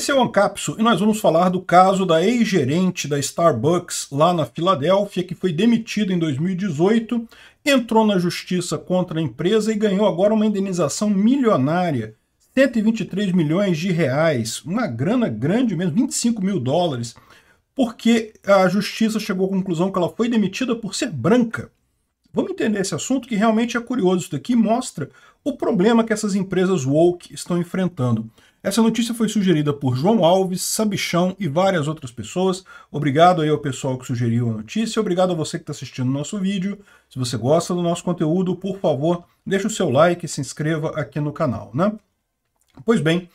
Esse é o Ancapso e nós vamos falar do caso da ex-gerente da Starbucks lá na Filadélfia, que foi demitida em 2018, entrou na justiça contra a empresa e ganhou agora uma indenização milionária, 123 milhões de reais, uma grana grande mesmo, 25 mil dólares, porque a justiça chegou à conclusão que ela foi demitida por ser branca. Vamos entender esse assunto que realmente é curioso. Isso daqui mostra o problema que essas empresas woke estão enfrentando. Essa notícia foi sugerida por João Alves, Sabichão e várias outras pessoas. Obrigado aí ao pessoal que sugeriu a notícia. Obrigado a você que está assistindo o nosso vídeo. Se você gosta do nosso conteúdo, por favor, deixe o seu like e se inscreva aqui no canal, né? Pois bem,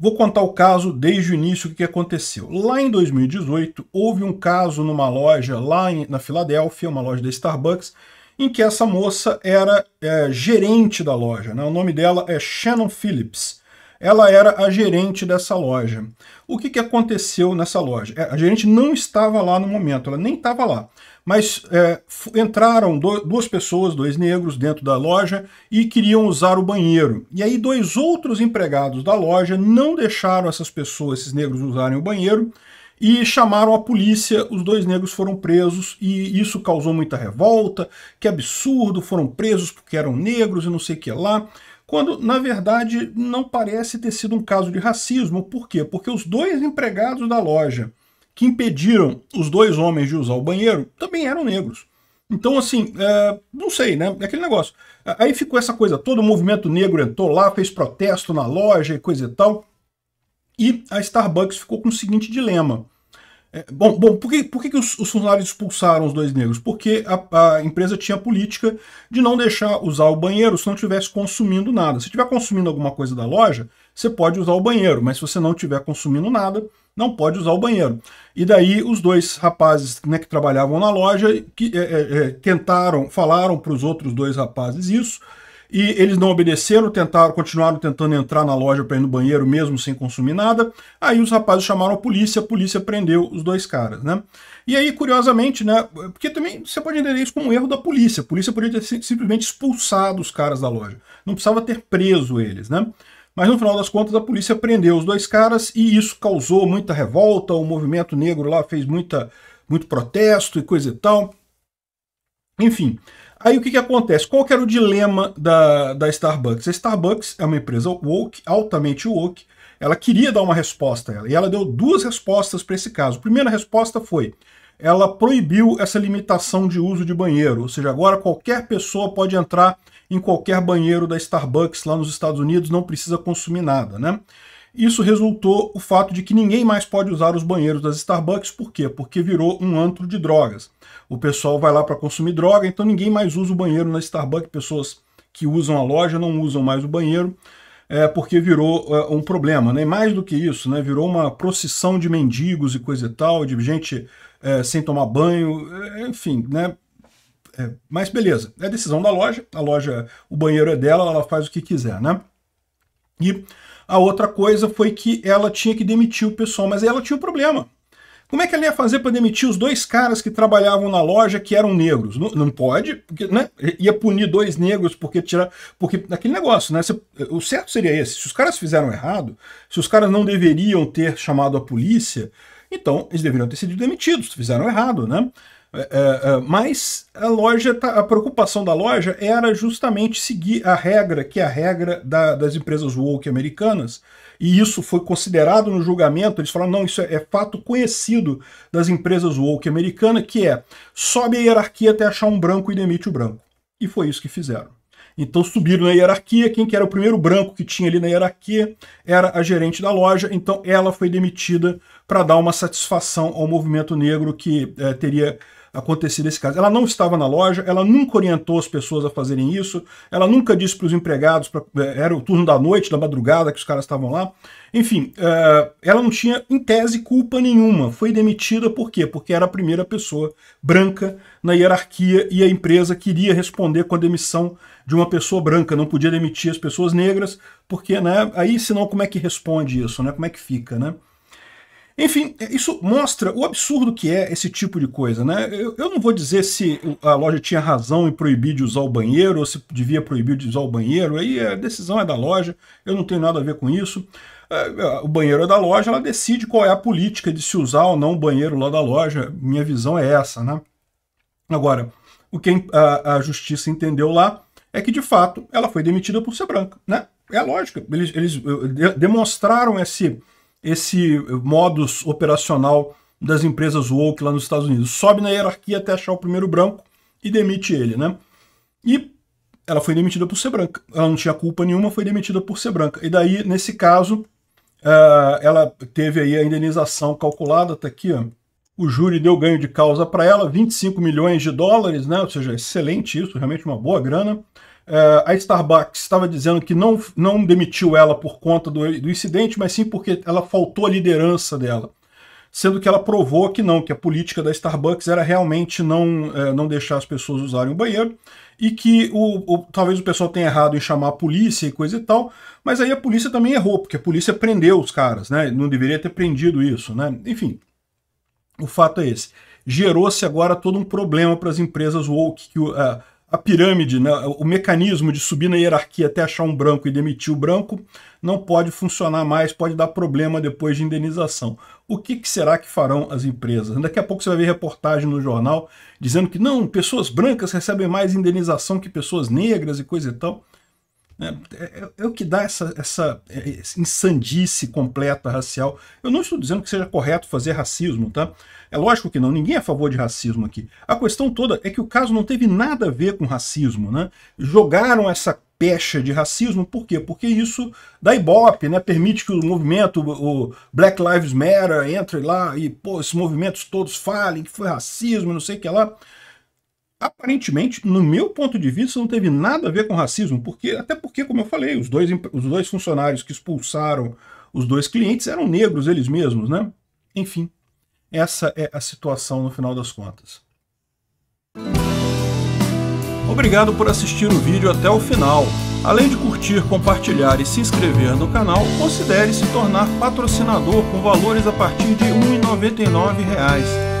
Vou contar o caso desde o início, o que aconteceu. Lá em 2018, houve um caso numa loja lá em, na Filadélfia, uma loja da Starbucks, em que essa moça era é, gerente da loja. Né? O nome dela é Shannon Phillips. Ela era a gerente dessa loja. O que, que aconteceu nessa loja? É, a gerente não estava lá no momento, ela nem estava lá. Mas é, entraram do, duas pessoas, dois negros, dentro da loja e queriam usar o banheiro. E aí, dois outros empregados da loja não deixaram essas pessoas, esses negros, usarem o banheiro e chamaram a polícia, os dois negros foram presos e isso causou muita revolta, que absurdo, foram presos porque eram negros e não sei o que lá, quando na verdade não parece ter sido um caso de racismo, por quê? Porque os dois empregados da loja que impediram os dois homens de usar o banheiro também eram negros. Então, assim, é, não sei, né? É aquele negócio. Aí ficou essa coisa toda, o movimento negro entrou lá, fez protesto na loja e coisa e tal. E a Starbucks ficou com o seguinte dilema. É, bom, bom por, que, por que, que os, os, funcionários expulsaram os dois negros? Porque a, a, empresa tinha a política de não deixar usar o banheiro se não estivesse consumindo nada. Se estiver consumindo alguma coisa da loja, você pode usar o banheiro, mas se você não estiver consumindo nada, não pode usar o banheiro. E daí os dois rapazes né, que trabalhavam na loja que é, é, é tentaram, falaram para os outros dois rapazes isso, e eles não obedeceram, tentaram, continuaram tentando entrar na loja para ir no banheiro mesmo sem consumir nada. Aí os rapazes chamaram a polícia, a polícia prendeu os dois caras, né? E aí, curiosamente, né? Porque também você pode entender isso como um erro da polícia. A polícia poderia ter simplesmente expulsado os caras da loja. Não precisava ter preso eles, né? Mas no final das contas a polícia prendeu os dois caras e isso causou muita revolta, o movimento negro lá fez muita, muito protesto e coisa e tal. Enfim, Aí o que, que acontece? Qual que era o dilema da, da Starbucks? A Starbucks é uma empresa woke, altamente woke. Ela queria dar uma resposta a ela. E ela deu duas respostas para esse caso. A primeira resposta foi: ela proibiu essa limitação de uso de banheiro. Ou seja, agora qualquer pessoa pode entrar em qualquer banheiro da Starbucks lá nos Estados Unidos, não precisa consumir nada, né? Isso resultou o fato de que ninguém mais pode usar os banheiros das Starbucks, por quê? Porque virou um antro de drogas. O pessoal vai lá para consumir droga, então ninguém mais usa o banheiro na Starbucks, pessoas que usam a loja não usam mais o banheiro, é, porque virou é, um problema. Né? mais do que isso, né, virou uma procissão de mendigos e coisa e tal, de gente é, sem tomar banho, é, enfim, né? É, mas beleza, é decisão da loja, a loja, o banheiro é dela, ela faz o que quiser, né? E a outra coisa foi que ela tinha que demitir o pessoal, mas aí ela tinha um problema. Como é que ela ia fazer para demitir os dois caras que trabalhavam na loja que eram negros? Não, não pode, porque, né? Ia punir dois negros porque tirar. Porque aquele negócio, né? Se, o certo seria esse. Se os caras fizeram errado, se os caras não deveriam ter chamado a polícia, então eles deveriam ter sido demitidos, fizeram errado, né? É, é, é, mas a loja, tá, a preocupação da loja era justamente seguir a regra, que é a regra da, das empresas woke americanas, e isso foi considerado no julgamento, eles falaram, não, isso é, é fato conhecido das empresas woke americanas, que é, sobe a hierarquia até achar um branco e demite o branco. E foi isso que fizeram. Então subiram na hierarquia, quem que era o primeiro branco que tinha ali na hierarquia era a gerente da loja, então ela foi demitida para dar uma satisfação ao movimento negro que é, teria acontecer esse caso. Ela não estava na loja, ela nunca orientou as pessoas a fazerem isso, ela nunca disse para os empregados, pra, eh, era o turno da noite, da madrugada que os caras estavam lá. Enfim, uh, ela não tinha, em tese, culpa nenhuma. Foi demitida por quê? Porque era a primeira pessoa branca na hierarquia e a empresa queria responder com a demissão de uma pessoa branca, não podia demitir as pessoas negras, porque né, aí senão como é que responde isso, né? Como é que fica, né? Enfim, isso mostra o absurdo que é esse tipo de coisa, né? Eu, eu, não vou dizer se a loja tinha razão em proibir de usar o banheiro ou se devia proibir de usar o banheiro, aí a decisão é da loja, eu não tenho nada a ver com isso. É, é, o banheiro é da loja, ela decide qual é a política de se usar ou não o banheiro lá da loja, minha visão é essa, né? Agora, o que a, a justiça entendeu lá é que, de fato, ela foi demitida por ser branca, né? É a lógica, eles, eles demonstraram esse esse modus operacional das empresas woke lá nos Estados Unidos. Sobe na hierarquia até achar o primeiro branco e demite ele, né? E ela foi demitida por ser branca. Ela não tinha culpa nenhuma, foi demitida por ser branca. E daí, nesse caso, eh, ela teve aí a indenização calculada, tá aqui, ó. O júri deu ganho de causa para ela, 25 milhões de dólares, né? Ou seja, excelente isso, realmente uma boa grana. É, a Starbucks estava dizendo que não, não demitiu ela por conta do, do incidente, mas sim porque ela faltou a liderança dela. Sendo que ela provou que não, que a política da Starbucks era realmente não, é, não deixar as pessoas usarem o banheiro e que o, o, talvez o pessoal tenha errado em chamar a polícia e coisa e tal, mas aí a polícia também errou, porque a polícia prendeu os caras, né? Não deveria ter prendido isso, né? Enfim, o fato é esse. Gerou-se agora todo um problema para as empresas woke que... Uh, a pirâmide, né, o mecanismo de subir na hierarquia até achar um branco e demitir o branco, não pode funcionar mais, pode dar problema depois de indenização. O que, que, será que farão as empresas? Daqui a pouco você vai ver reportagem no jornal dizendo que não, pessoas brancas recebem mais indenização que pessoas negras e coisa e tal. Né? É, é, é, o que dá essa, essa é, insandice completa racial. Eu não estou dizendo que seja correto fazer racismo, tá? É lógico que não, ninguém é a favor de racismo aqui. A questão toda é que o caso não teve nada a ver com racismo, né? Jogaram essa pecha de racismo, por quê? Porque isso dá ibope, né? permite que o movimento, o Black Lives Matter, entre lá e, pô, esses movimentos todos falem que foi racismo, não sei o que lá aparentemente, no meu ponto de vista, não teve nada a ver com racismo, porque até porque, como eu falei, os dois, os dois funcionários que expulsaram os dois clientes eram negros eles mesmos, né? Enfim, essa é a situação no final das contas. Obrigado por assistir o vídeo até o final. Além de curtir, compartilhar e se inscrever no canal, considere se tornar patrocinador com valores a partir de R$ 1,99